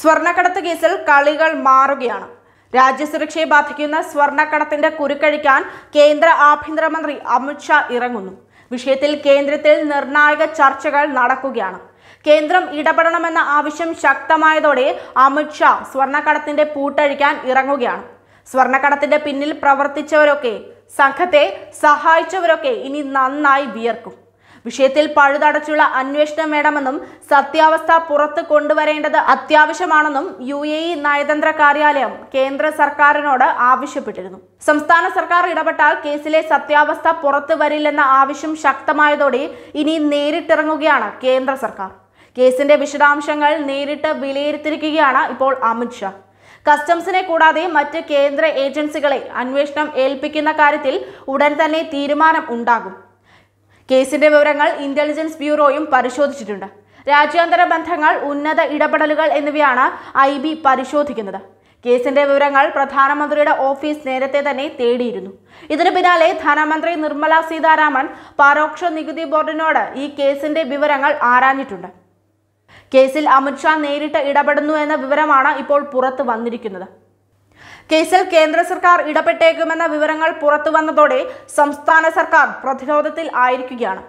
സ്വർണ്ണക്കടത്ത് കേസിൽ കളികൾ മാറുകയാണ് രാജ്യസുരക്ഷയെ ബാധിക്കുന്ന സ്വർണ്ണക്കടത്തിന്റെ കുരുക്കഴിക്കാൻ കേന്ദ്ര ആഭ്യന്തരമന്ത്രി അമിത്ഷാ ഇറങ്ങുന്നു വിഷയത്തിൽ കേന്ദ്രത്തിൽ നിർണായക ചർച്ചകൾ നടക്കുകയാണ് കേന്ദ്രം ഇടപെടണമെന്ന ആവശ്യം ശക്തമായതോടെ അമിത്ഷാ സ്വർണ്ണക്കടത്തിന്റെ പൂട്ടഴിക്കാൻ ഇറങ്ങുകയാണ് സ്വർണ്ണക്കടത്തിന്റെ പിന്നിൽ പ്രവർത്തിച്ചവരൊക്കെ സംഘത്തെ സഹായിച്ചവരൊക്കെ ഇനി നന്നായി വിയർക്കും വിഷയത്തിൽ പഴുതടച്ചുള്ള അന്വേഷണം വേണമെന്നും സത്യാവസ്ഥ പുറത്ത് കൊണ്ടുവരേണ്ടത് അത്യാവശ്യമാണെന്നും യു എ ഇ നയതന്ത്ര കാര്യാലയം കേന്ദ്ര സർക്കാരിനോട് ആവശ്യപ്പെട്ടിരുന്നു സംസ്ഥാന സർക്കാർ ഇടപെട്ടാൽ കേസിലെ സത്യാവസ്ഥ പുറത്തു വരില്ലെന്ന ആവശ്യം ശക്തമായതോടെ ഇനി നേരിട്ടിറങ്ങുകയാണ് കേന്ദ്ര സർക്കാർ കേസിന്റെ വിശദാംശങ്ങൾ നേരിട്ട് വിലയിരുത്തിയിരിക്കുകയാണ് ഇപ്പോൾ അമിത്ഷാ കസ്റ്റംസിനെ കൂടാതെ മറ്റ് കേന്ദ്ര ഏജൻസികളെ അന്വേഷണം ഏൽപ്പിക്കുന്ന കാര്യത്തിൽ ഉടൻ തന്നെ തീരുമാനം ഉണ്ടാകും കേസിന്റെ വിവരങ്ങൾ ഇന്റലിജൻസ് ബ്യൂറോയും പരിശോധിച്ചിട്ടുണ്ട് രാജ്യാന്തര ബന്ധങ്ങൾ ഉന്നത ഇടപെടലുകൾ എന്നിവയാണ് ഐ ബി പരിശോധിക്കുന്നത് കേസിന്റെ വിവരങ്ങൾ പ്രധാനമന്ത്രിയുടെ ഓഫീസ് നേരത്തെ തന്നെ തേടിയിരുന്നു ഇതിനു പിന്നാലെ ധനമന്ത്രി നിർമ്മല സീതാരാമൻ പരോക്ഷ നികുതി ബോർഡിനോട് ഈ കേസിന്റെ വിവരങ്ങൾ ആരാഞ്ഞിട്ടുണ്ട് കേസിൽ അമിത്ഷാ നേരിട്ട് ഇടപെടുന്നു എന്ന വിവരമാണ് ഇപ്പോൾ പുറത്തു വന്നിരിക്കുന്നത് കേസിൽ കേന്ദ്ര സർക്കാർ ഇടപെട്ടേക്കുമെന്ന വിവരങ്ങൾ പുറത്തുവന്നതോടെ സംസ്ഥാന സർക്കാർ പ്രതിരോധത്തിൽ ആയിരിക്കുകയാണ്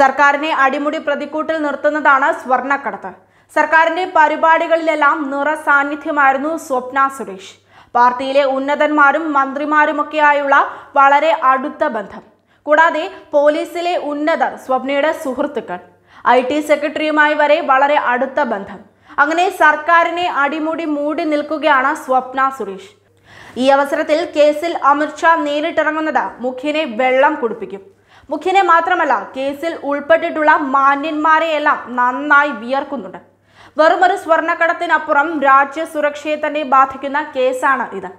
സർക്കാരിനെ അടിമുടി പ്രതിക്കൂട്ടിൽ നിർത്തുന്നതാണ് സ്വർണ്ണക്കടത്ത് സർക്കാരിന്റെ പരിപാടികളിലെല്ലാം നിറ സാന്നിധ്യമായിരുന്നു സ്വപ്ന സുരേഷ് പാർട്ടിയിലെ ഉന്നതന്മാരും മന്ത്രിമാരുമൊക്കെയായുള്ള വളരെ അടുത്ത ബന്ധം കൂടാതെ പോലീസിലെ ഉന്നതർ സ്വപ്നയുടെ സുഹൃത്തുക്കൾ ഐ ടി സെക്രട്ടറിയുമായി വരെ വളരെ അടുത്ത ബന്ധം അങ്ങനെ സർക്കാരിനെ അടിമുടി മൂടി നിൽക്കുകയാണ് സ്വപ്ന സുരേഷ് ഈ അവസരത്തിൽ കേസിൽ അമിത്ഷാ നേരിട്ടിറങ്ങുന്നത് മുഖ്യനെ വെള്ളം കുടിപ്പിക്കും മുഖ്യനെ മാത്രമല്ല കേസിൽ ഉൾപ്പെട്ടിട്ടുള്ള മാന്യന്മാരെയെല്ലാം നന്നായി വിയർക്കുന്നുണ്ട് വെറുമൊരു സ്വർണ്ണക്കടത്തിനപ്പുറം രാജ്യസുരക്ഷയെ തന്നെ ബാധിക്കുന്ന കേസാണ് ഇത്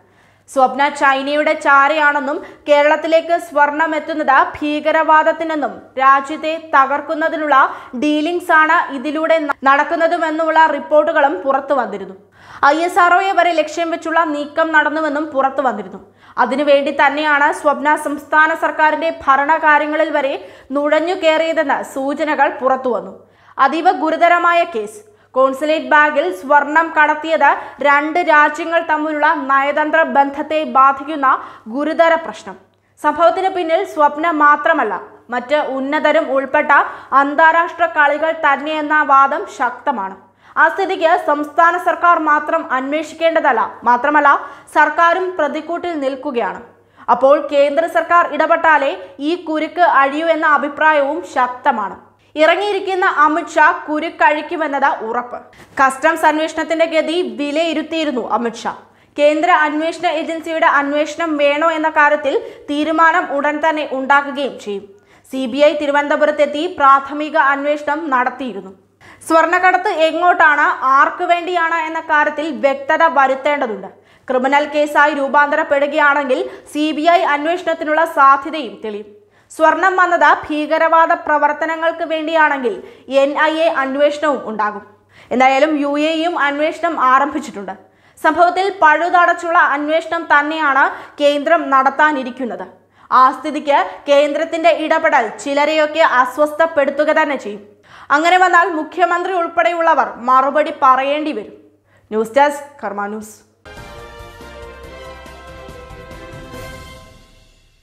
സ്വപ്ന ചൈനയുടെ ചാരയാണെന്നും കേരളത്തിലേക്ക് സ്വർണം എത്തുന്നത് ഭീകരവാദത്തിനെന്നും രാജ്യത്തെ തകർക്കുന്നതിനുള്ള ഡീലിംഗ്സ് ആണ് ഇതിലൂടെ നടക്കുന്നതുമെന്നുള്ള റിപ്പോർട്ടുകളും പുറത്തു വന്നിരുന്നു ഐ എസ് ആർ വരെ ലക്ഷ്യം വെച്ചുള്ള നീക്കം നടന്നുവെന്നും പുറത്തു വന്നിരുന്നു അതിനുവേണ്ടി തന്നെയാണ് സ്വപ്ന സംസ്ഥാന സർക്കാരിന്റെ ഭരണകാര്യങ്ങളിൽ വരെ നുഴഞ്ഞു കയറിയതെന്ന് സൂചനകൾ പുറത്തു വന്നു അതീവ ഗുരുതരമായ കേസ് കോൺസുലേറ്റ് ബാഗിൽ സ്വർണം കടത്തിയത് രണ്ട് രാജ്യങ്ങൾ തമ്മിലുള്ള നയതന്ത്ര ബന്ധത്തെ ബാധിക്കുന്ന ഗുരുതര പ്രശ്നം സംഭവത്തിന് പിന്നിൽ സ്വപ്നം മാത്രമല്ല മറ്റ് ഉന്നതരും ഉൾപ്പെട്ട അന്താരാഷ്ട്ര കളികൾ തന്നെയെന്ന വാദം ശക്തമാണ് ആ സ്ഥിതിക്ക് സംസ്ഥാന സർക്കാർ മാത്രം അന്വേഷിക്കേണ്ടതല്ല മാത്രമല്ല സർക്കാരും പ്രതിക്കൂട്ടിൽ നിൽക്കുകയാണ് അപ്പോൾ കേന്ദ്ര സർക്കാർ ഇടപെട്ടാലേ ഈ കുരുക്ക് അഴിയൂ എന്ന അഭിപ്രായവും ശക്തമാണ് ഇറങ്ങിയിരിക്കുന്ന അമിത്ഷാ കുരുക്കഴിക്കുമെന്നത് ഉറപ്പ് കസ്റ്റംസ് അന്വേഷണത്തിന്റെ ഗതി വിലയിരുത്തിയിരുന്നു അമിത്ഷാ കേന്ദ്ര അന്വേഷണ ഏജൻസിയുടെ അന്വേഷണം വേണോ എന്ന കാര്യത്തിൽ തീരുമാനം ഉടൻ തന്നെ ഉണ്ടാക്കുകയും ചെയ്യും സി ബി ഐ തിരുവനന്തപുരത്തെത്തി പ്രാഥമിക അന്വേഷണം നടത്തിയിരുന്നു സ്വർണ്ണക്കടത്ത് എങ്ങോട്ടാണ് ആർക്കു വേണ്ടിയാണ് എന്ന കാര്യത്തിൽ വ്യക്തത വരുത്തേണ്ടതുണ്ട് ക്രിമിനൽ കേസായി രൂപാന്തരപ്പെടുകയാണെങ്കിൽ സി ബി ഐ അന്വേഷണത്തിനുള്ള സാധ്യതയും തെളിയും സ്വർണം വന്നത് ഭീകരവാദ പ്രവർത്തനങ്ങൾക്ക് വേണ്ടിയാണെങ്കിൽ എൻ ഐ എ അന്വേഷണവും ഉണ്ടാകും എന്തായാലും യു യും അന്വേഷണം ആരംഭിച്ചിട്ടുണ്ട് സംഭവത്തിൽ പഴുതടച്ചുള്ള അന്വേഷണം തന്നെയാണ് കേന്ദ്രം നടത്താനിരിക്കുന്നത് ആ സ്ഥിതിക്ക് കേന്ദ്രത്തിന്റെ ഇടപെടൽ ചിലരെയൊക്കെ അസ്വസ്ഥപ്പെടുത്തുക തന്നെ ചെയ്യും അങ്ങനെ വന്നാൽ മുഖ്യമന്ത്രി ഉൾപ്പെടെയുള്ളവർ മറുപടി പറയേണ്ടി വരും ന്യൂസ് ഡെസ്ക് കർമ്മ ന്യൂസ്